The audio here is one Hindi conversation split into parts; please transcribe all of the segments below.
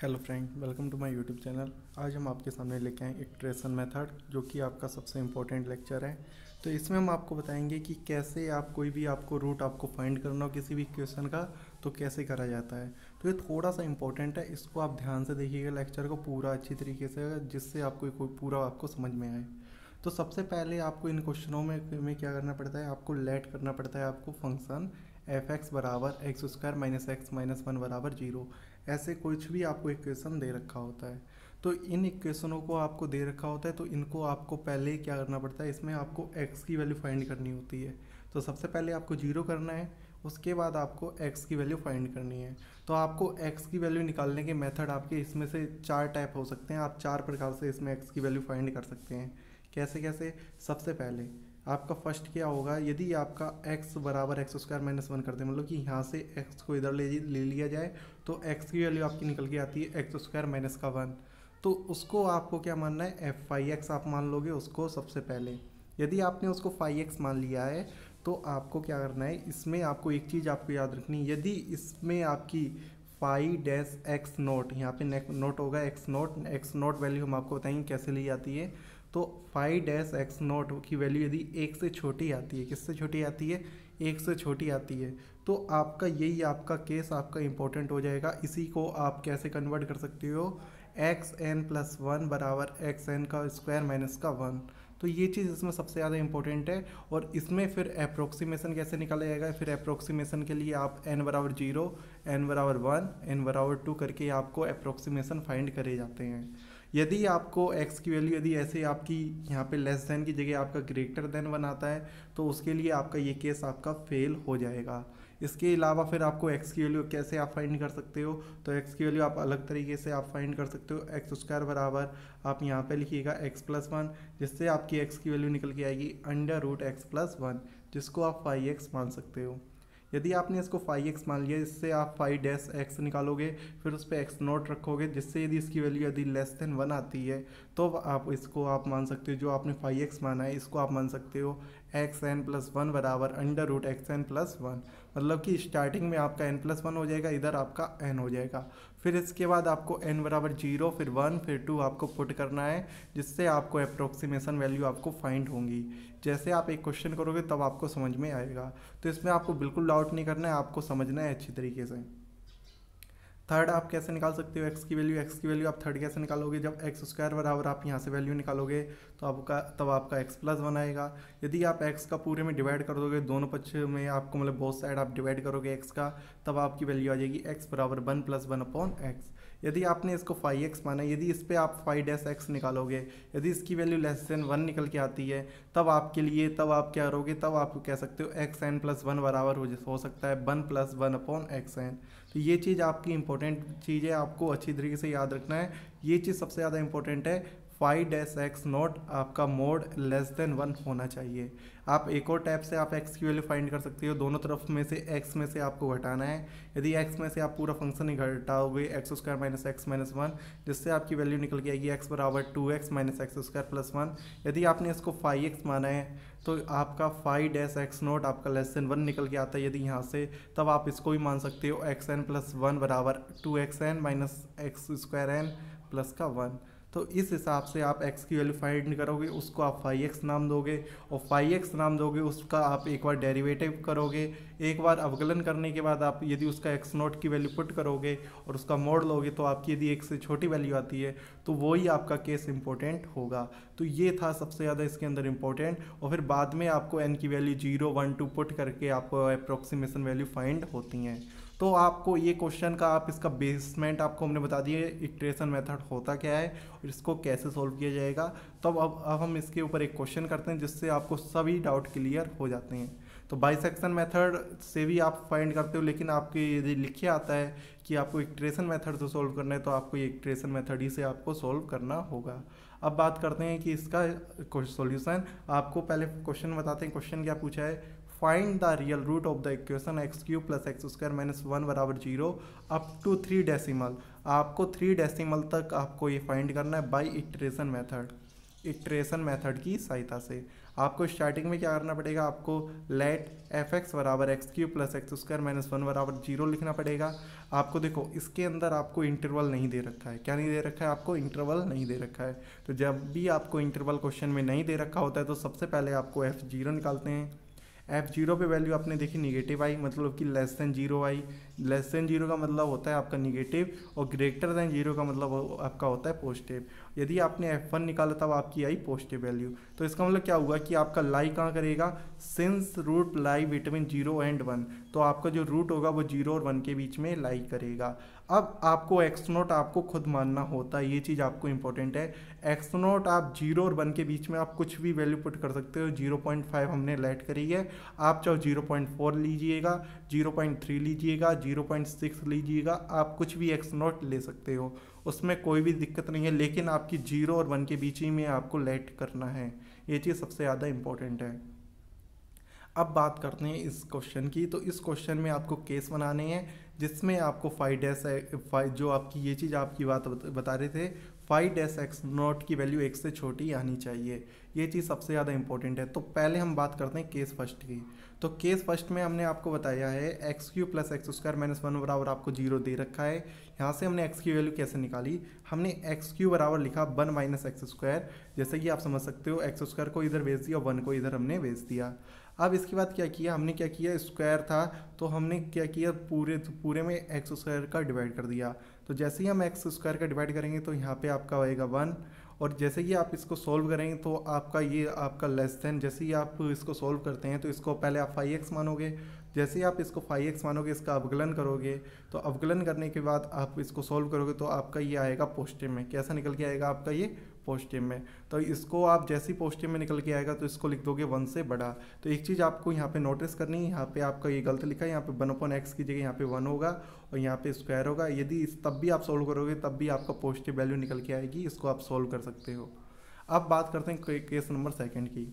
hello friend welcome to my YouTube channel आज हम आपके सामने लेके आए एक ट्रेसन मेथड जो कि आपका सबसे इम्पोर्टेंट लेक्चर है तो इसमें हम आपको बताएंगे कि कैसे आप कोई भी आपको रूट आपको फाइंड करना हो किसी भी क्वेश्चन का तो कैसे करा जाता है तो ये थोड़ा सा इंपॉर्टेंट है इसको आप ध्यान से देखिएगा लेक्चर को पूरा अच्छी तरीके से जिससे आपको पूरा आपको समझ में आए तो सबसे पहले आपको इन क्वेश्चनों में में क्या करना पड़ता है आपको लेट करना पड़ता है आपको फंक्शन एफ एक्स बराबर x square minus X minus one बराबर जीरो ऐसे कुछ भी आपको इक्वेशन दे रखा होता है तो इन इक्वेशनों को आपको दे रखा होता है तो इनको आपको पहले क्या करना पड़ता है इसमें आपको एक्स की वैल्यू फाइंड करनी होती है तो सबसे पहले आपको जीरो करना है उसके बाद आपको एक्स की वैल्यू फाइंड करनी है तो आपको एक्स की वैल्यू निकालने के मेथड आपके इसमें से चार टाइप हो सकते हैं आप चार प्रकार से इसमें एक्स की वैल्यू फाइंड कर सकते हैं कैसे कैसे सबसे पहले आपका फर्स्ट क्या होगा यदि आपका x बराबर एक्स स्क्वायर माइनस वन करते हैं मतलब कि यहाँ से x को इधर ले ले लिया जाए तो x की वैल्यू आपकी निकल के आती है एक्स स्क्वायर माइनस का वन तो उसको आपको क्या मानना है एफ फाई एक्स आप मान लोगे उसको सबसे पहले यदि आपने उसको फाइव एक्स मान लिया है तो आपको क्या करना है इसमें आपको एक चीज़ आपको याद रखनी है यदि इसमें आपकी फाइव डैश एक्स नोट यहाँ पे नोट होगा X naught X naught value हम आपको बताएंगे कैसे ली जाती है तो फाइव डैश एक्स नॉट की वैल्यू यदि एक से छोटी आती है किससे छोटी आती है एक से छोटी आती है तो आपका यही आपका केस आपका इम्पोर्टेंट हो जाएगा इसी को आप कैसे कन्वर्ट कर सकते हो एक्स एन प्लस वन बराबर एक्स एन का स्क्वायर माइनस का वन तो ये चीज़ इसमें सबसे ज़्यादा इंपॉर्टेंट है और इसमें फिर अप्रोक्सीमेशन कैसे निकाला जाएगा फिर अप्रोक्सीमेशन के लिए आप एन बराबर जीरो एन बराबर वन एन बराबर टू करके आपको अप्रोक्सीमेशन फाइंड करे जाते हैं यदि आपको एक्स की वैल्यू यदि ऐसे आपकी यहाँ पे लेस देन की जगह आपका ग्रेटर देन वन आता है तो उसके लिए आपका ये केस आपका फेल हो जाएगा इसके अलावा फिर आपको एक्स की वैल्यू कैसे आप फाइंड कर सकते हो तो एक्स की वैल्यू आप अलग तरीके से आप फाइंड कर सकते हो एक्स स्क्वायर बराबर आप यहाँ पे लिखिएगा एक्स प्लस वन जिससे आपकी एक्स की वैल्यू निकल के आएगी under root X plus one जिसको आप फाइव एक्स मान सकते हो यदि आपने इसको फाइव एक्स मान लिया इससे आप फाइव डैस एक्स निकालोगे फिर उस पर एक्स नोट रखोगे जिससे यदि इसकी वैल्यू यदि लेस देन वन आती है तो आप इसको आप मान सकते हो जो आपने फाइव एक्स माना है इसको आप मान सकते हो एक्स एन प्लस वन बराबर under root x N plus one मतलब कि स्टार्टिंग में आपका एन प्लस वन हो जाएगा इधर आपका एन हो जाएगा फिर इसके बाद आपको एन बराबर जीरो फिर वन फिर टू आपको पुट करना है जिससे आपको अप्रोक्सीमेशन वैल्यू आपको फाइंड होंगी जैसे आप एक क्वेश्चन करोगे तब आपको समझ में आएगा तो इसमें आपको बिल्कुल डाउट नहीं करना है आपको समझना है अच्छी तरीके से थर्ड आप कैसे निकाल सकते हो एक्स की वैल्यू एक्स की वैल्यू आप थर्ड कैसे निकालोगे जब एक्स स्क्वायर बराबर आप यहाँ से वैल्यू निकालोगे तो आपका तब आपका एक्स प्लस वन आएगा यदि आप एक्स का पूरे में डिवाइड कर दोगे दोनों पक्ष में आपको मतलब बहुत साइड आप डिवाइड करोगे एक्स का तब आपकी वैल्यू आ जाएगी एक्स बराबर one plus one upon X यदि आपने इसको फाइव एक्स माना यदि इस पर आप फाइव डैस एक्स निकालोगे यदि इसकी वैल्यू लेस देन वन निकल के आती है तब आपके लिए तब आप क्या करोगे तब आप कह सकते हो एक्स एन प्लस वन बराबर हो सकता है one plus one upon X N तो ये चीज़ आपकी इंपॉर्टेंट चीज़ है आपको अच्छी तरीके से याद रखना है ये चीज़ सबसे ज़्यादा इंपॉर्टेंट है फाइव डैस एक्स नॉट आपका मोड लेस देन वन होना चाहिए आप एक और टैप से आप एक्स की वैल्यू फाइंड कर सकते हो दोनों तरफ में से एक्स में से आपको घटाना है यदि एक्स में से आप पूरा फंक्शन ही घटाओगे X square minus X minus one जिससे आपकी वैल्यू निकल के आएगी एक्स बराबर two X minus x square plus one यदि आपने इसको फाइव एक्स माना है तो आपका फाइव डैस एक्स नोट आपका लेस देन वन निकल के आता है यदि यहाँ से तब आप इसको भी मान सकते हो एक्स एन प्लस वन बराबर two X N minus x square N plus का वन तो इस हिसाब से आप एक्स की वैल्यू फाइंड करोगे उसको आप फाइव एक्स नाम दोगे और फाइव एक्स नाम दोगे उसका आप एक बार डेरिवेटिव करोगे एक बार अवगलन करने के बाद आप यदि उसका एक्स नोट की वैल्यू पुट करोगे और उसका मोड लोगे तो आपकी यदि एक से छोटी वैल्यू आती है तो वही आपका केस इंपॉर्टेंट होगा तो ये था सबसे ज़्यादा इसके अंदर इंपॉर्टेंट और फिर बाद में आपको एन की value zero one two put करके आपको अप्रोक्सीमेशन वैल्यू फाइंड होती हैं तो आपको ये क्वेश्चन का आप इसका बेसमेंट आपको हमने बता दिए इक्ट्रेशन मेथड होता क्या है और इसको कैसे सॉल्व किया जाएगा तो अब अब हम इसके ऊपर एक क्वेश्चन करते हैं जिससे आपको सभी डाउट क्लियर हो जाते हैं तो बाइसेक्शन मेथड से भी आप फाइंड करते हो लेकिन आपके यदि लिखे आता है कि आपको इक्ट्रेशन मेथड से सॉल्व करना है तो आपको ये इक्ट्रेशन मेथड ही से आपको सॉल्व करना होगा अब बात करते हैं कि इसका सॉल्यूशन आपको पहले क्वेश्चन बताते हैं क्वेश्चन क्या पूछा है find the real root of the equation x cube plus X square minus one बराबर zero up to three decimal आपको थ्री डेसिमल तक आपको ये फाइंड करना है by iteration method iteration method की सहायता से आपको स्टार्टिंग में क्या करना पड़ेगा आपको लेट एफ एक्स बराबर x cube plus X square minus one बराबर जीरो लिखना पड़ेगा आपको देखो इसके अंदर आपको इंटरवल नहीं दे रखा है क्या नहीं दे रखा है आपको इंटरवल नहीं दे रखा है तो जब भी आपको इंटरवल क्वेश्चन में नहीं दे रखा होता है तो सबसे पहले आपको एफ जीरो निकालते हैं एफ जीरो पर वैल्यू आपने देखी निगेटिव आई मतलब कि लेस देन जीरो आई लेस देन जीरो का मतलब होता है आपका निगेटिव और ग्रेटर देन जीरो का मतलब आपका होता है पॉजिटिव यदि आपने एफ वन निकाला तब आपकी आई पॉजिटिव वैल्यू तो इसका मतलब क्या हुआ कि आपका लाई कहाँ करेगा since root lie between zero and one तो आपका जो रूट होगा वो जीरो और वन के बीच में लाई करेगा अब आपको एक्स नोट आपको खुद मानना होता है ये चीज़ आपको इंपॉर्टेंट है एक्स नोट आप जीरो और वन के बीच में आप कुछ भी वैल्यू पुट कर सकते हो जीरो पॉइंट फाइव हमने लेट करी है आप चाहो जीरो पॉइंट फोर लीजिएगा जीरो पॉइंट थ्री लीजिएगा जीरो पॉइंट सिक्स लीजिएगा आप कुछ भी एक्स नोट ले सकते हो उसमें कोई भी दिक्कत नहीं है लेकिन आपकी जीरो और वन के बीच ही में आपको लाइट करना है ये चीज़ सबसे ज़्यादा इंपॉर्टेंट है अब बात करते हैं इस क्वेश्चन की तो इस क्वेश्चन में आपको केस बनाने हैं जिसमें आपको फाइव डैस फाइव जो आपकी ये चीज़ आपकी बात बता रहे थे फाइव डैस एक्स नॉट की वैल्यू एक से छोटी आनी चाहिए ये चीज़ सबसे ज़्यादा इंपॉर्टेंट है तो पहले हम बात करते हैं केस फर्स्ट की तो केस फर्स्ट में हमने आपको बताया है x cube plus X square minus one बराबर आपको जीरो दे रखा है यहाँ से हमने एक्स की वैल्यू कैसे निकाली हमने एक्स क्यू बराबर लिखा वन माइनस एक्स स्क्वायर जैसे कि आप समझ सकते हो एक्स स्क्वायर को इधर भेज दिया वन को इधर हमने भेज दिया अब इसके बाद क्या किया हमने क्या किया स्क्वायर था तो हमने क्या किया पूरे तो पूरे में एक्स स्क्वायर का डिवाइड कर दिया तो जैसे ही हम एक्स स्क्वायर का डिवाइड करेंगे तो यहाँ पे आपका आएगा वन और जैसे ही आप इसको सॉल्व करेंगे तो आपका ये आपका लेस देन जैसे ही आप इसको सॉल्व करते हैं तो इसको पहले आप फाइव एक्स मानोगे जैसे ही आप इसको फाइव एक्स मानोगे इसका अवगलन करोगे तो अवगलन करने के बाद आप इसको सॉल्व करोगे तो आपका ये आएगा पॉजिटिव में कैसा निकल के आएगा आपका ये पॉजिटिव में तो इसको आप जैसे ही पॉजिटिव में निकल के आएगा तो इसको लिख दोगे वन से बड़ा तो एक चीज़ आपको यहाँ पे नोटिस करनी है यहाँ पे आपका ये गलत लिखा है यहाँ पे वन ओपन एक्स की जगह यहाँ पे वन होगा और यहाँ पे स्क्वायर होगा यदि तब भी आप सोल्व करोगे तब भी आपका पॉजिटिव वैल्यू निकल के आएगी इसको आप सोल्व कर सकते हो अब बात करते हैं केस नंबर सेकेंड की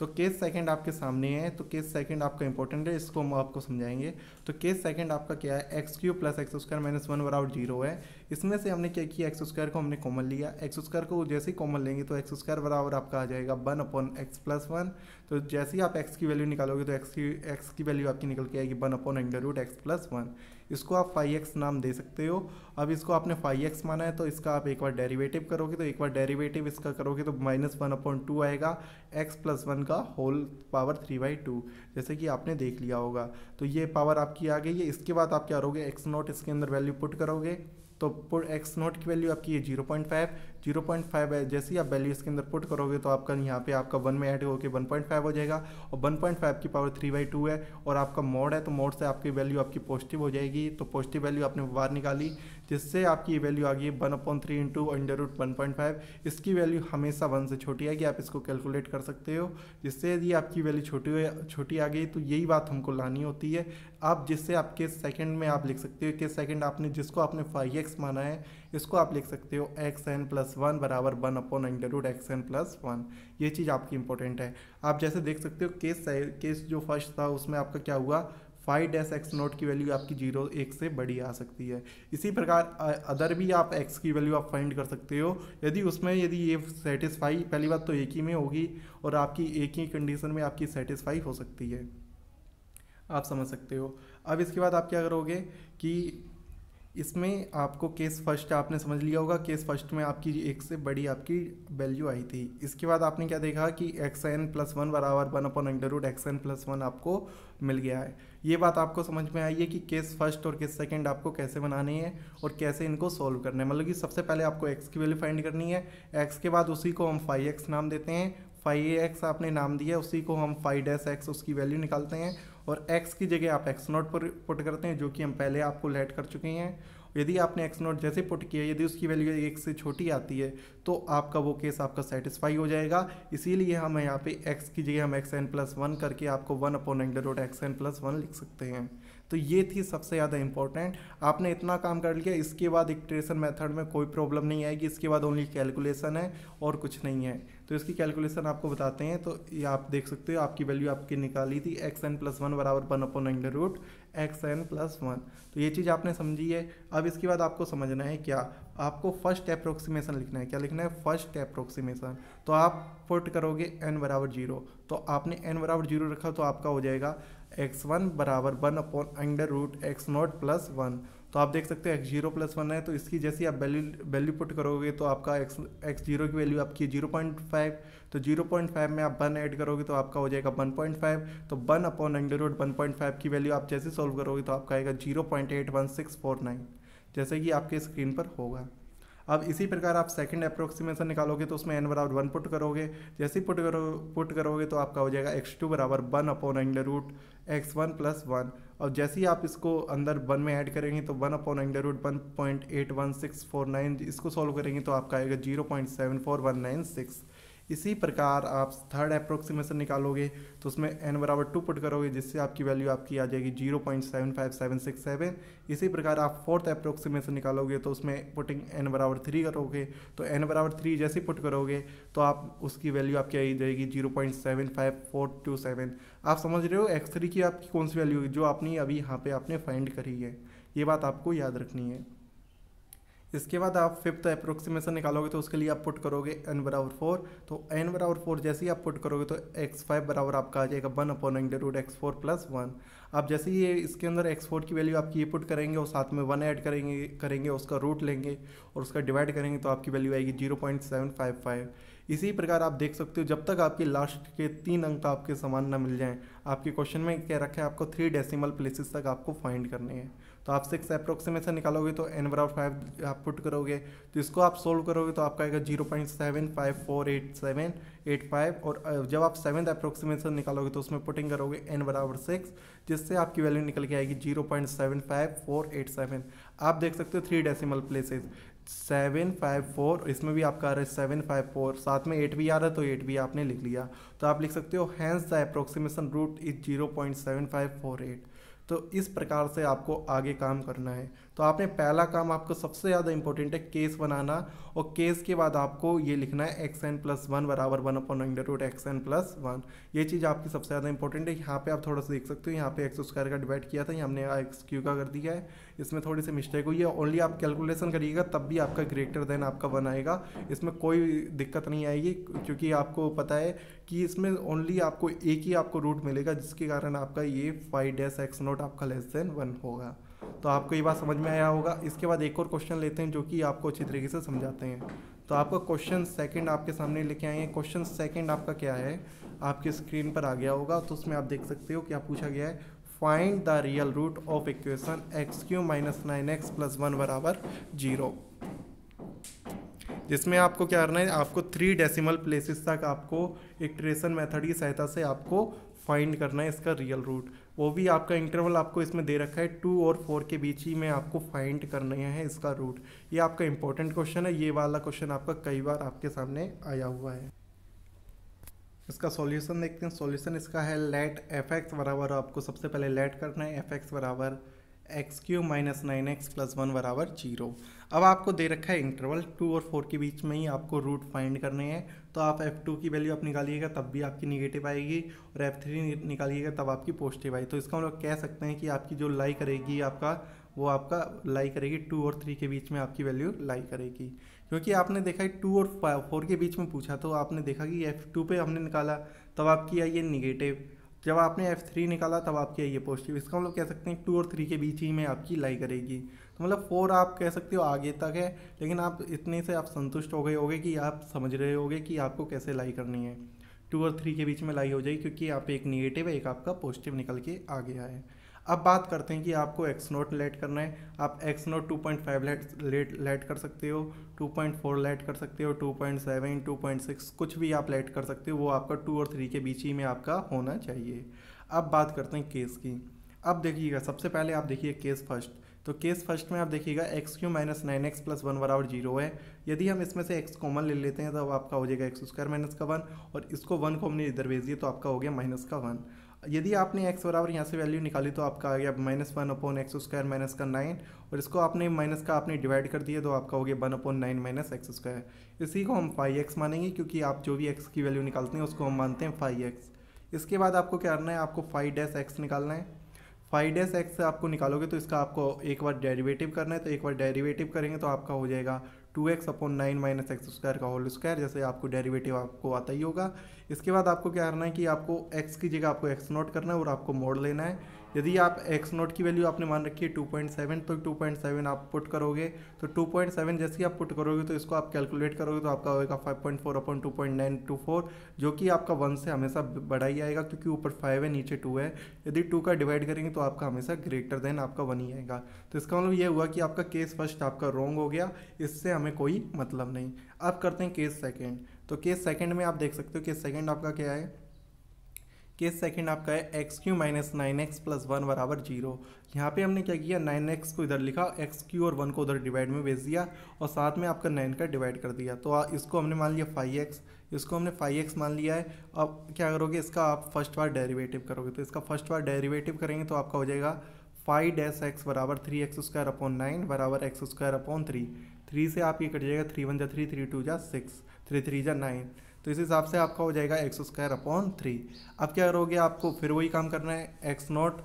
तो केस सेकंड आपके सामने है तो केस सेकंड आपका इंपॉर्टेंट है इसको हम आपको समझाएंगे तो केस सेकंड आपका क्या है x cube plus X square minus one बराबर जीरो है इसमें से हमने क्या किया एक्स स्क्वायर को हमने कॉमन लिया एक्स स्क्वायर को जैसे ही कॉमन लेंगे तो एक्स स्क्वायर बराबर आपका आ जाएगा one upon X plus one तो जैसे ही आप एक्स की वैल्यू निकालोगे तो एक्स की एक्स की वैल्यू आपकी निकल के आएगी one upon under root X plus one इसको आप फाइव एक्स नाम दे सकते हो अब इसको आपने फाइव एक्स माना है तो इसका आप एक बार डेरिवेटिव करोगे तो एक बार डेरिवेटिव इसका करोगे तो माइनस वन अपॉइंट टू आएगा एक्स प्लस वन का whole power three by two जैसे कि आपने देख लिया होगा तो ये पावर आपकी आ गई है इसके बाद आप क्या करोगे एक्स नोट इसके अंदर वैल्यू पुट करोगे तो पुट एक्स नोट की वैल्यू आपकी है zero point five zero point five है जैसे ही आप वैल्यू इसके अंदर पुट करोगे तो आपका यहाँ पे आपका वन में ऐड होकर वन पॉइंट फाइव हो जाएगा और वन पॉइंट फाइव की पावर थ्री बाई टू है और आपका मोड है तो मोड से आपकी वैल्यू आपकी पॉजिटिव हो जाएगी तो पॉजिटिव वैल्यू आपने बाहर निकाली जिससे आपकी वैल्यू आ गई one upon three into under root one point five इसकी वैल्यू हमेशा वन से छोटी आएगी आप इसको कैलकुलेट कर सकते हो जिससे यदि आपकी वैल्यू छोटी छोटी आ गई तो यही बात हमको लानी होती है आप जिससे आपके सेकेंड में आप लिख सकते हो कि सेकेंड आपने जिसको आपने फाइव एक्स माना है इसको आप लिख सकते हो एक्स एन प्लस वन बराबर one upon under root x N plus one ये चीज़ आपकी इंपॉर्टेंट है आप जैसे देख सकते हो केस केस जो फर्स्ट था उसमें आपका क्या हुआ फाइव डैश एक्स नोट की वैल्यू आपकी जीरो एक से बड़ी आ सकती है इसी प्रकार अदर भी आप एक्स की वैल्यू आप फाइंड कर सकते हो यदि उसमें यदि ये सेटिस्फाई पहली बात तो एक ही में होगी और आपकी एक ही कंडीशन में आपकी सेटिस्फाई हो सकती है आप समझ सकते हो अब इसके बाद आप क्या करोगे कि इसमें आपको केस फर्स्ट आपने समझ लिया होगा केस फर्स्ट में आपकी एक से बड़ी आपकी वैल्यू आई थी इसके बाद आपने क्या देखा कि एक्स एन प्लस वन बराबर one upon under root x N plus one आपको मिल गया है ये बात आपको समझ में आई है कि केस फर्स्ट और केस सेकंड आपको कैसे बनाने हैं और कैसे इनको सॉल्व करना है मतलब कि सबसे पहले आपको एक्स की वैल्यू फाइंड करनी है एक्स के बाद उसी को हम फाइव एक्स नाम देते हैं फाइव एक्स आपने नाम दिया उसी को हम फाइव डैस एक्स उसकी वैल्यू निकालते हैं और एक्स की जगह आप x नोट पर पुट करते हैं जो कि हम पहले आपको लेट कर चुके हैं यदि आपने x नोट जैसे पुट किया यदि उसकी वैल्यू एक से छोटी आती है तो आपका वो केस आपका सेटिस्फाई हो जाएगा इसीलिए हम यहाँ पे एक्स की जगह हम एक्स एन प्लस वन करके आपको one upon under root X N plus one लिख सकते हैं तो ये थी सबसे ज़्यादा इंपॉर्टेंट आपने इतना काम कर लिया इसके बाद इक्ट्रेशन मेथड में कोई प्रॉब्लम नहीं आएगी इसके बाद ओनली कैलकुलेसन है और कुछ नहीं है तो इसकी कैलकुलेशन आपको बताते हैं तो ये आप देख सकते हो आपकी वैल्यू आपकी निकाली थी एक्स एन प्लस वन बराबर one upon under root x N plus one तो ये चीज़ आपने समझी है अब इसके बाद आपको समझना है क्या आपको फर्स्ट अप्रोक्सीमेशन लिखना है क्या लिखना है फर्स्ट अप्रोक्सीमेशन तो आप पुट करोगे एन बराबर जीरो तो आपने एन बराबर जीरो रखा तो आपका हो जाएगा एक्स वन बराबर one upon under root X naught plus one तो आप देख सकते हैं एक्स जीरो प्लस वन है तो इसकी जैसी आप वैल्यू वैल्यू पुट करोगे तो आपका एक्स एक्स जीरो की वैल्यू आपकी जीरो पॉइंट फाइव तो जीरो पॉइंट फाइव में आप वन ऐड करोगे तो आपका हो जाएगा वन पॉइंट फाइव तो one upon under root one point five की वैल्यू आप जैसे सॉल्व करोगे तो आपका आएगा zero point eight one six four nine जैसे कि आपके स्क्रीन पर होगा अब इसी प्रकार आप सेकंड अप्रोक्सीमेशन निकालोगे तो उसमें एन बराबर वन पुट करोगे जैसे ही पुट करो पुट करोगे तो आपका हो जाएगा एक्स टू बराबर one upon under root X one plus one और जैसे ही आप इसको अंदर वन में ऐड करेंगे तो one upon under root one point eight one six four nine इसको सॉल्व करेंगे तो आपका आएगा zero point seven four one nine six इसी प्रकार आप थर्ड अप्रोक्सीमेशन निकालोगे तो उसमें एन बराबर टू पुट करोगे जिससे आपकी वैल्यू आपकी आ जाएगी zero point seven five seven six seven इसी प्रकार आप फोर्थ अप्रोक्सीमेशन निकालोगे तो उसमें पुटिंग एन बराबर थ्री करोगे तो एन बराबर थ्री जैसे पुट करोगे तो आप उसकी वैल्यू आपकी आई जाएगी zero point seven five four two seven आप समझ रहे हो एक्स थ्री की आपकी कौन सी वैल्यू होगी जो आपने अभी यहाँ पर आपने फाइंड करी है ये बात आपको याद रखनी है इसके बाद आप फिफ्थ अप्रोक्सीमेशन निकालोगे तो उसके लिए आप पुट करोगे एन बराबर फोर तो एन बराबर फोर जैसे ही आप पुट करोगे तो एक्स फाइव बराबर आपका आ जाएगा one upon under root X four plus one आप जैसे ही इसके अंदर एक्स फोर की वैल्यू आपकी ये पुट करेंगे और साथ में वन ऐड करेंगे करेंगे उसका रूट लेंगे और उसका डिवाइड करेंगे तो आपकी वैल्यू आएगी zero point seven five five इसी प्रकार आप देख सकते हो जब तक आपके लास्ट के तीन अंक आपके समान ना मिल जाएँ आपके क्वेश्चन में क्या रखा है आपको थ्री डेसीमल प्लेसेस तक आपको फाइंड करने हैं तो आप सिक्स अप्रोक्सीमेशन निकालोगे तो एन बराबर फाइव आप पुट करोगे तो इसको आप सोल्व करोगे तो आपका आएगा zero point seven five four eight seven eight five और जब आप सेवन अप्रोक्सीमेशन निकालोगे तो उसमें पुटिंग करोगे एन बराबर सिक्स जिससे आपकी वैल्यू निकल के आएगी zero point seven five four eight seven आप देख सकते हो three decimal places seven five four इसमें भी आपका आ रहा है सेवन फाइव फोर साथ में एट भी आ रहा है तो एट भी आपने लिख लिया तो आप लिख सकते हो hence the approximation root is zero point seven five four eight तो इस प्रकार से आपको आगे काम करना है तो आपने पहला काम आपको सबसे ज़्यादा इंपॉर्टेंट है केस बनाना और केस के बाद आपको ये लिखना है एक्स एन प्लस वन बराबर one upon under root x N plus one ये चीज़ आपकी सबसे ज़्यादा इंपॉर्टेंट है यहाँ पे आप थोड़ा सा देख सकते हो यहाँ पे एक्स स्क्वायर का डिवाइड किया था यहाँ हमने एक्स क्यू का कर दिया है इसमें थोड़ी सी मिस्टेक हुई है ओनली आप कैलकुलेशन करिएगा तब भी आपका ग्रेटर देन आपका वन आएगा इसमें कोई दिक्कत नहीं आएगी क्योंकि आपको पता है कि इसमें ओनली आपको एक ही आपको रूट मिलेगा जिसके कारण आपका ये फाइव डैश एक्स नोट आपका लेस देन वन होगा तो आपको ये बात समझ में आया होगा इसके बाद एक और क्वेश्चन लेते हैं जो कि आपको अच्छी तरीके से समझाते हैं तो आपका क्वेश्चन सेकंड आपके सामने लेके आए हैं क्वेश्चन सेकंड आपका क्या है आपके स्क्रीन पर आ गया होगा तो उसमें आप देख सकते हो क्या पूछा गया है find the real root of equation x cube minus nine x plus one बराबर जीरो जिसमें आपको क्या करना है आपको थ्री डेसिमल प्लेसेस तक आपको इक्ट्रेशन मेथड की सहायता से आपको फाइंड करना है इसका रियल रूट वो भी आपका इंटरवल आपको इसमें दे रखा है टू और फोर के बीच ही में आपको फाइंड करना है इसका रूट ये आपका इंपॉर्टेंट क्वेश्चन है ये वाला क्वेश्चन आपका कई बार आपके सामने आया हुआ है इसका सॉल्यूशन देखते हैं सॉल्यूशन इसका है लेट एफ एक्स बराबर आपको सबसे पहले लेट करना है एफ एक्स बराबर x cube minus nine x plus one बराबर जीरो अब आपको दे रखा है इंटरवल टू और फोर के बीच में ही आपको रूट फाइंड करने हैं तो आप एफ़ टू की वैल्यू आप निकालिएगा तब भी आपकी निगेटिव आएगी और एफ़ थ्री निकालिएगा तब आपकी पॉजिटिव आएगी तो इसका हम मतलब लोग कह सकते हैं कि आपकी जो लाई करेगी आपका वो आपका लाई करेगी टू और थ्री के बीच में आपकी वैल्यू लाई करेगी क्योंकि आपने देखा टू और फोर के बीच में पूछा तो आपने देखा कि एफ़ टू पर हमने निकाला तब आपकी आई है निगेटिव जब आपने एफ थ्री निकाला तब आपकी आई है पॉजिटिव इसका हम मतलब लोग कह सकते हैं टू और थ्री के बीच ही में आपकी लाई करेगी तो मतलब फोर आप कह सकते हो आगे तक है लेकिन आप इतने से आप संतुष्ट हो गए होगे कि आप समझ रहे होगे कि आपको कैसे लाई करनी है टू और थ्री के बीच में लाई हो जाएगी क्योंकि आप एक निगेटिव है एक आपका पॉजिटिव निकल के आ गया है अब बात करते हैं कि आपको एक्स नोट लेट करना है आप x naught two point five let let let कर सकते हो टू पॉइंट फोर लेट कर सकते हो two point seven two point six कुछ भी आप लेट कर सकते हो वो आपका टू और थ्री के बीच ही में आपका होना चाहिए अब बात करते हैं केस की अब देखिएगा सबसे पहले आप देखिए केस फर्स्ट तो केस फर्स्ट में आप देखिएगा x cube minus nine x plus one बराबर जीरो है यदि हम इसमें से एक्स कॉमन ले लेते हैं तो आपका हो जाएगा एक्स स्क्वायर माइनस का वन और इसको वन को हमने इधर भेज दिया तो आपका हो गया माइनस का वन यदि आपने एक्स बराबर यहाँ से वैल्यू निकाली तो आपका आ गया minus one upon x square minus का नाइन और इसको आपने माइनस का आपने डिवाइड कर दिया तो आपका हो गया one upon nine minus x square इसी को हम फाइव एक्स मानेंगे क्योंकि आप जो भी एक्स की वैल्यू निकालते हैं उसको हम मानते हैं फाइव एक्स इसके बाद आपको क्या करना है आपको फाइव डैस एक्स निकालना है फाइव डैस एक्स आपको निकालोगे तो इसका आपको एक बार डेरिवेटिव करना है तो एक बार डेरिवेटिव करेंगे तो आपका हो जाएगा two x upon nine minus x square का होल स्क्वायर जैसे आपको डेरिवेटिव आपको आता ही होगा इसके बाद आपको क्या करना है कि आपको एक्स की जगह आपको एक्स नोट करना है और आपको मोड लेना है यदि आप एक्स नोट की वैल्यू आपने मान रखी है टू पॉइंट सेवन तो टू पॉइंट सेवन आप पुट करोगे तो टू पॉइंट सेवन जैसे ही आप पुट करोगे तो इसको आप कैलकुलेट करोगे तो आपका होगा five point four upon two point nine two four जो कि आपका वन से हमेशा बढ़ा ही आएगा क्योंकि ऊपर फाइव है नीचे टू है यदि टू का डिवाइड करेंगे तो आपका हमेशा ग्रेटर देन आपका वन ही आएगा तो इसका मतलब यह हुआ कि आपका केस फर्स्ट आपका रॉन्ग हो गया इससे हमें कोई मतलब नहीं अब करते हैं केस सेकेंड तो केस सेकेंड में आप देख सकते हो केस सेकेंड आपका क्या है केस सेकंड आपका है x cube minus nine x plus one बराबर जीरो यहाँ पे हमने क्या किया नाइन एक्स को इधर लिखा एक्स क्यू और वन को उधर डिवाइड में भेज दिया और साथ में आपका नाइन का डिवाइड कर दिया तो इसको हमने मान लिया फाइव एक्स इसको हमने फाइव एक्स मान लिया है अब क्या करोगे इसका आप फर्स्ट बार डेरीवेटिव करोगे तो इसका फर्स्ट बार डेरीवेटिव करेंगे तो आपका हो जाएगा फाइव डैस एक्स बराबर three x square upon nine बराबर x square upon three three से आप ये कट जाएगा थ्री वन जा थ्री थ्री टू जा सिक्स थ्री थ्री जा नाइन तो इस हिसाब से आपका हो जाएगा एक्स स्क्वायर अपॉन थ्री अब क्या करोगे आपको फिर वही काम करना है एक्स नॉट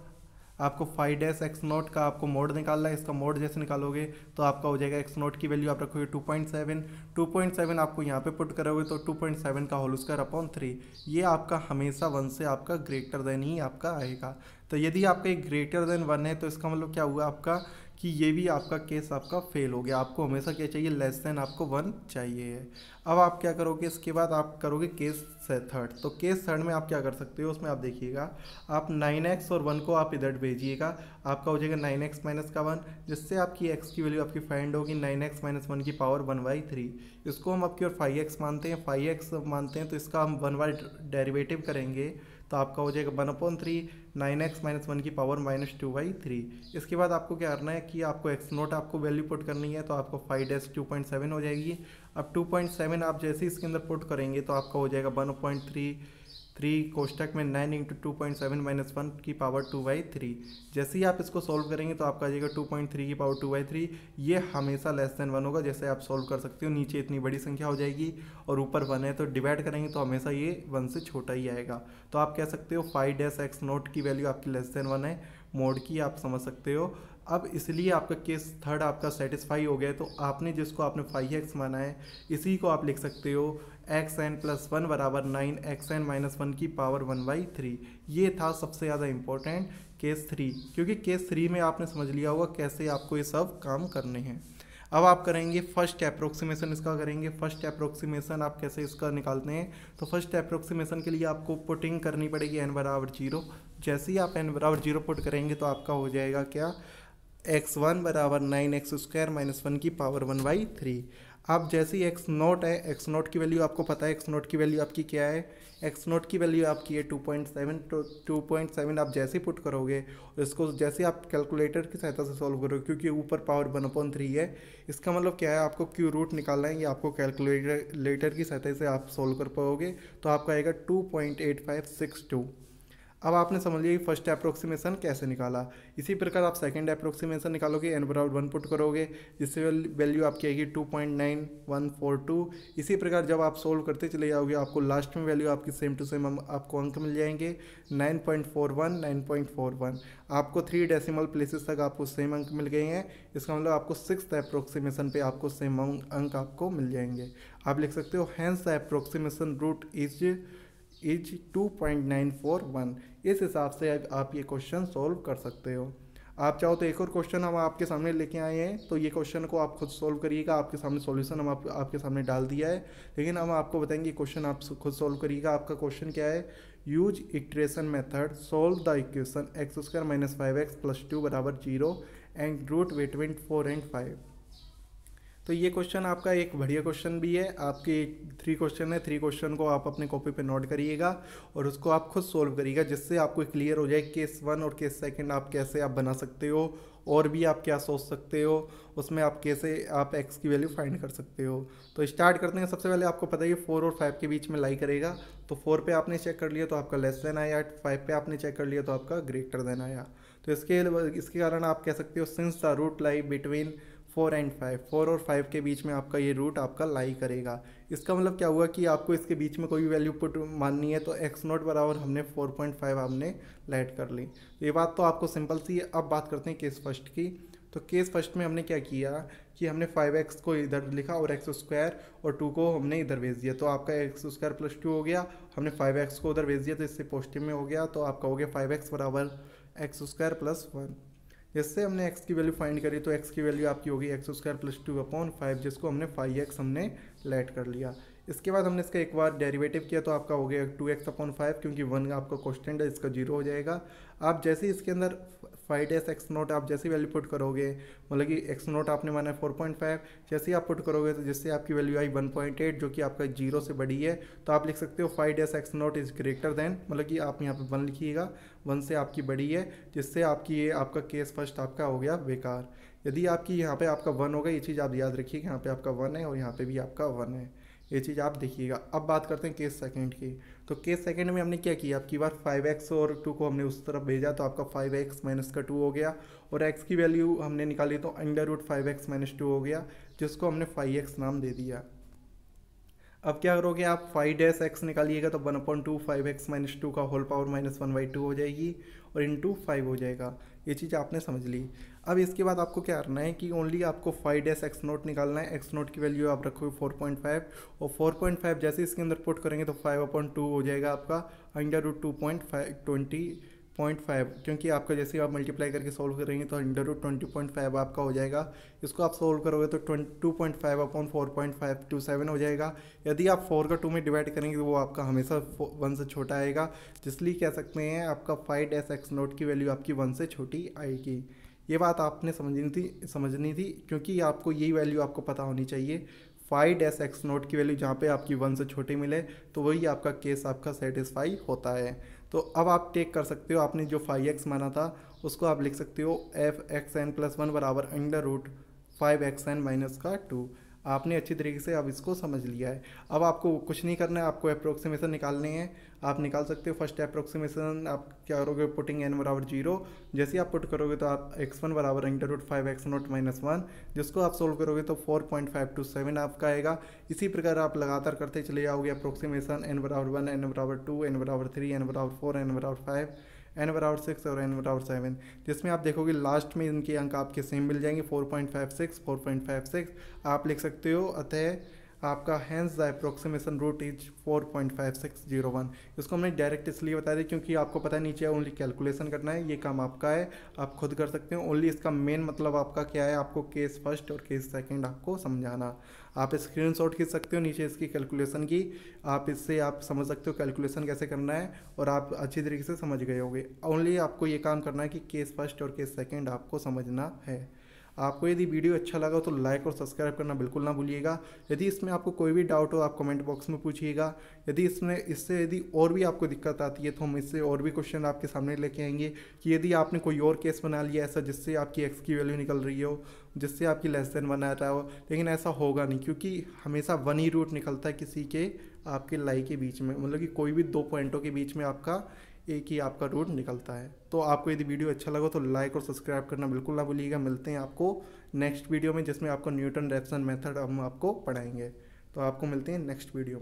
आपको फाइव डैश एक्स नॉट का आपको मोड निकालना है इसका मोड जैसे निकालोगे तो आपका हो जाएगा एक्स नॉट की वैल्यू आप रखोगे two point seven two point seven आपको यहाँ पे पुट करोगे तो टू पॉइंट सेवन का होल स्क्वायर अपॉन थ्री ये आपका हमेशा वन से आपका ग्रेटर देन ही आपका आएगा तो यदि आपका एक ग्रेटर देन वन है तो इसका मतलब क्या हुआ आपका कि ये भी आपका केस आपका फेल हो गया आपको हमेशा क्या चाहिए लेस देन आपको वन चाहिए अब आप क्या करोगे इसके बाद आप करोगे केस थर्ड तो केस थर्ड में आप क्या कर सकते हो उसमें आप देखिएगा आप नाइन एक्स और वन को आप इधर भेजिएगा आपका हो जाएगा नाइन एक्स माइनस का वन जिससे आपकी एक्स की वैल्यू आपकी फाइंड होगी नाइन एक्स माइनस वन की पावर वन बाई थ्री इसको हम आपकी और फाइव एक्स मानते हैं फाइव एक्स मानते हैं तो इसका हम वन बाई डेरीवेटिव करेंगे तो आपका हो जाएगा one upon three nine x minus one की power minus two by three इसके बाद आपको क्या करना है कि आपको एक्स नोट आपको वैल्यू पुट करनी है तो आपको five dash two point seven हो जाएगी अब टू पॉइंट सेवन आप जैसे ही इसके अंदर पुट करेंगे तो आपका हो जाएगा वन पॉइंट थ्री थ्री कोष्टक में nine into two point seven minus one की पावर टू बाई थ्री जैसे ही आप इसको सॉल्व करेंगे तो आपका आ जाएगा टू पॉइंट थ्री की पावर टू बाई थ्री ये हमेशा लेस देन वन होगा जैसे आप सॉल्व कर सकते हो नीचे इतनी बड़ी संख्या हो जाएगी और ऊपर वन है तो डिवाइड करेंगे तो हमेशा ये वन से छोटा ही आएगा तो आप कह सकते हो फाइव डैश एक्स नोट की वैल्यू आपकी लेस देन वन है मोड की आप समझ सकते हो अब इसलिए आपका केस थर्ड आपका सेटिस्फाई हो गया तो आपने जिसको आपने फाइव एक्स माना है इसी को आप लिख सकते हो एक्स एन प्लस वन बराबर nine x N minus one की पावर वन बाई थ्री ये था सबसे ज़्यादा इम्पोर्टेंट केस थ्री क्योंकि केस थ्री में आपने समझ लिया होगा कैसे आपको ये सब काम करने हैं अब आप करेंगे फर्स्ट अप्रोक्सीमेशन इसका करेंगे फर्स्ट अप्रोक्सीमेशन आप कैसे इसका निकालते हैं तो फर्स्ट अप्रोक्सीमेशन के लिए आपको पुटिंग करनी पड़ेगी एन बराबर जीरो जैसे ही आप एन बराबर जीरो पुट करेंगे तो आपका हो जाएगा क्या एक्स वन बराबर nine x square minus one की पावर वन बाई थ्री आप जैसे ही एक्स नोट है एक्स नोट की वैल्यू आपको पता है एक्स नोट की वैल्यू आपकी क्या है एक्स नोट की वैल्यू आपकी है two point seven two point seven आप जैसे ही पुट करोगे और इसको जैसे आप कैलकुलेटर की सहायता से सॉल्व करोगे क्योंकि ऊपर पावर वन अपॉन थ्री है इसका मतलब क्या है आपको क्यू रूट निकालना है ये आपको कैलकुलेटर की सहायता से आप सॉल्व कर पाओगे तो आपका आएगा two point eight five six two अब आपने समझ लिया कि फर्स्ट अप्रोक्सीमेशन कैसे निकाला इसी प्रकार आप सेकंड अप्रोक्सीमेशन निकालोगे एन बराबर वन पुट करोगे जिससे वैल्यू आपकी आएगी two point nine one four two इसी प्रकार जब आप सोल्व करते चले जाओगे आपको लास्ट में वैल्यू आपकी सेम टू सेम आपको अंक मिल जाएंगे nine point four one nine point four one आपको थ्री डेसिमल प्लेसेस तक आपको सेम अंक मिल गए हैं इसका मतलब आपको सिक्स अप्रोक्सीमेशन पर आपको सेम अंक आपको मिल जाएंगे आप लिख सकते हो hence the approximation root is is two point nine four one इस हिसाब से आप ये क्वेश्चन सोल्व कर सकते हो आप चाहो तो एक और क्वेश्चन हम आपके सामने लेके आए हैं तो ये क्वेश्चन को आप खुद सोल्व करिएगा आपके सामने सॉल्यूशन हम आप, आपके सामने डाल दिया है लेकिन हम आपको बताएंगे क्वेश्चन आप खुद सोल्व करिएगा आपका क्वेश्चन क्या है use iteration method solve the equation x square minus five x plus two बराबर zero and root between four and five तो ये क्वेश्चन आपका एक बढ़िया क्वेश्चन भी है आपके थ्री क्वेश्चन है थ्री क्वेश्चन को आप अपने कॉपी पे नोट करिएगा और उसको आप खुद सॉल्व करिएगा जिससे आपको क्लियर हो जाए केस वन और केस सेकंड आप कैसे आप बना सकते हो और भी आप क्या सोच सकते हो उसमें आप कैसे आप एक्स की वैल्यू फाइंड कर सकते हो तो स्टार्ट करते हैं सबसे पहले आपको पता ही फोर और फाइव के बीच में लाई करेगा तो फोर पे आपने चेक कर लिया तो आपका लेस देन आया फाइव पे आपने चेक कर लिया तो आपका ग्रेटर देन आया तो इसके इसके कारण आप कह सकते हो since the root lie between four and five four और फाइव के बीच में आपका ये रूट आपका लाई करेगा इसका मतलब क्या हुआ कि आपको इसके बीच में कोई वैल्यू पुट माननी है तो एक्स नोट बराबर हमने फोर पॉइंट फाइव आपने लाइट कर ली तो ये बात तो आपको सिंपल सी है अब बात करते हैं केस फर्स्ट की तो केस फर्स्ट में हमने क्या किया कि हमने फाइव एक्स को इधर लिखा और एक्स स्क्वायर और टू को हमने इधर भेज दिया तो आपका एक्स स्क्वायर प्लस टू हो गया हमने फाइव एक्स को उधर भेज दिया तो इससे पॉजिटिव में हो गया तो आपका हो गया फाइव एक्स बराबर एक्स स्क्वायर प्लस वन जैसे हमने एक्स की वैल्यू फाइंड करी तो एक्स की वैल्यू आपकी होगी x square plus two upon five जिसको हमने फाइव एक्स हमने लेट कर लिया इसके बाद हमने इसका एक बार डेरिवेटिव किया तो आपका हो गया टू एक्स अपॉन फाइव क्योंकि वन आपका कॉन्स्टेंट है इसका जीरो हो जाएगा आप जैसे इसके अंदर फाइव डेस एक्स नोट आप जैसे वैल्यू पुट करोगे मतलब कि एक्स नोट आपने माना है फोर पॉइंट फाइव जैसे ही आप पुट करोगे तो जिससे आपकी वैल्यू आई वन पॉइंट एट जो कि आपका जीरो से बड़ी है तो आप लिख सकते हो five dash x naught is greater than मतलब कि आप यहाँ पर वन लिखिएगा वन से आपकी बड़ी है जिससे आपकी ये आपका केस फर्स्ट आपका हो गया बेकार यदि आपकी यहाँ पे आपका वन होगा ये चीज़ आप याद रखिए कि यहाँ पे आपका वन है और यहाँ पे भी आपका वन है ये चीज़ आप देखिएगा अब बात करते हैं केस सेकंड की तो केस सेकंड में हमने क्या किया आपकी बार फाइव एक्स और टू को हमने उस तरफ भेजा तो आपका फाइव एक्स माइनस का टू हो गया और एक्स की वैल्यू हमने निकाली तो under root five x minus two हो गया जिसको हमने फाइव एक्स नाम दे दिया अब क्या करोगे आप फाइव डैस एक्स निकालिएगा तो one upon two five x minus two का whole power minus one by two हो जाएगी और इन टू फाइव हो जाएगा ये चीज़ आपने समझ ली अब इसके बाद आपको क्या करना है कि ओनली आपको फाइव डैस एक्स नोट निकालना है एक्स नोट की वैल्यू आप रखोगे फोर पॉइंट फाइव और फोर पॉइंट फाइव जैसे इसके अंदर पुट करेंगे तो फाइव अपॉइंट टू हो जाएगा आपका under root two point five twenty point five क्योंकि आपका जैसे आप मल्टीप्लाई करके सॉल्व करेंगे तो under root twenty point five आपका हो जाएगा इसको आप सॉल्व करोगे तो twenty two point five upon four point five two seven हो जाएगा यदि आप फोर का टू में डिवाइड करेंगे तो वो आपका हमेशा वन से छोटा आएगा जिसलिए कह सकते हैं आपका फाइव डैस एक्स नोट की वैल्यू आपकी वन से छोटी आएगी ये बात आपने समझनी थी समझनी थी क्योंकि आपको यही वैल्यू आपको पता होनी चाहिए फाइव डैस एक्स नोट की वैल्यू जहाँ पर आपकी वन से छोटी मिले तो वही आपका केस आपका सेटिस्फाई होता है तो अब आप टेक कर सकते हो आपने जो फाइव एक्स माना था उसको आप लिख सकते हो f x N plus one बराबर under root five x N minus का टू आपने अच्छी तरीके से अब इसको समझ लिया है अब आपको कुछ नहीं करना है आपको अप्रोक्सीमेशन निकालने हैं आप निकाल सकते हो फर्स्ट अप्रोक्सीमेशन आप क्या करोगे पुटिंग एन बराबर जीरो जैसे आप पुट करोगे तो आप एक्स वन बराबर under root five x naught minus one जिसको आप सोल्व करोगे तो four point five two seven आपका आएगा इसी प्रकार आप लगातार करते चले जाओगे अप्रोक्सीमेशन एन बराबर वन एन बराबर टू एन बराबर थ्री एन बराबर फोर एन बराबर फाइव एन वर आवर सिक्स और एन वर आवर सेवन जिसमें आप देखोगे लास्ट में इनके अंक आपके सेम मिल जाएंगे four point five six four point five six आप लिख सकते हो अतः आपका hence the approximation root is four point five six zero one इसको हमने डायरेक्ट इसलिए बता दिया क्योंकि आपको पता है नीचे ओनली कैलकुलेशन करना है ये काम आपका है आप खुद कर सकते हो ओनली इसका मेन मतलब आपका क्या है आपको केस फर्स्ट और केस सेकेंड आपको समझाना आप स्क्रीन शॉट खींच सकते हो नीचे इसकी कैलकुलेशन की आप इससे आप समझ सकते हो कैलकुलेशन कैसे करना है और आप अच्छी तरीके से समझ गए होगे ओनली आपको ये काम करना है कि केस फर्स्ट और केस सेकेंड आपको समझना है आपको यदि वीडियो अच्छा लगा तो लाइक और सब्सक्राइब करना बिल्कुल ना भूलिएगा यदि इसमें आपको कोई भी डाउट हो आप कमेंट बॉक्स में पूछिएगा यदि इसमें इससे यदि और भी आपको दिक्कत आती है तो हम इससे और भी क्वेश्चन आपके सामने लेके आएंगे कि यदि आपने कोई और केस बना लिया ऐसा जिससे आपकी एक्स की वैल्यू निकल रही हो जिससे आपकी लेस देन बना रहा हो लेकिन ऐसा होगा नहीं क्योंकि हमेशा वन ही रूट निकलता है किसी के आपके लाई के बीच में मतलब कि कोई भी दो पॉइंटों के बीच में आपका एक ही आपका रूट निकलता है तो आपको यदि वीडियो अच्छा लगा तो लाइक और सब्सक्राइब करना बिल्कुल ना भूलिएगा मिलते हैं आपको नेक्स्ट वीडियो में जिसमें आपको न्यूटन रेप्सन मेथड हम आपको पढ़ाएंगे तो आपको मिलते हैं नेक्स्ट वीडियो में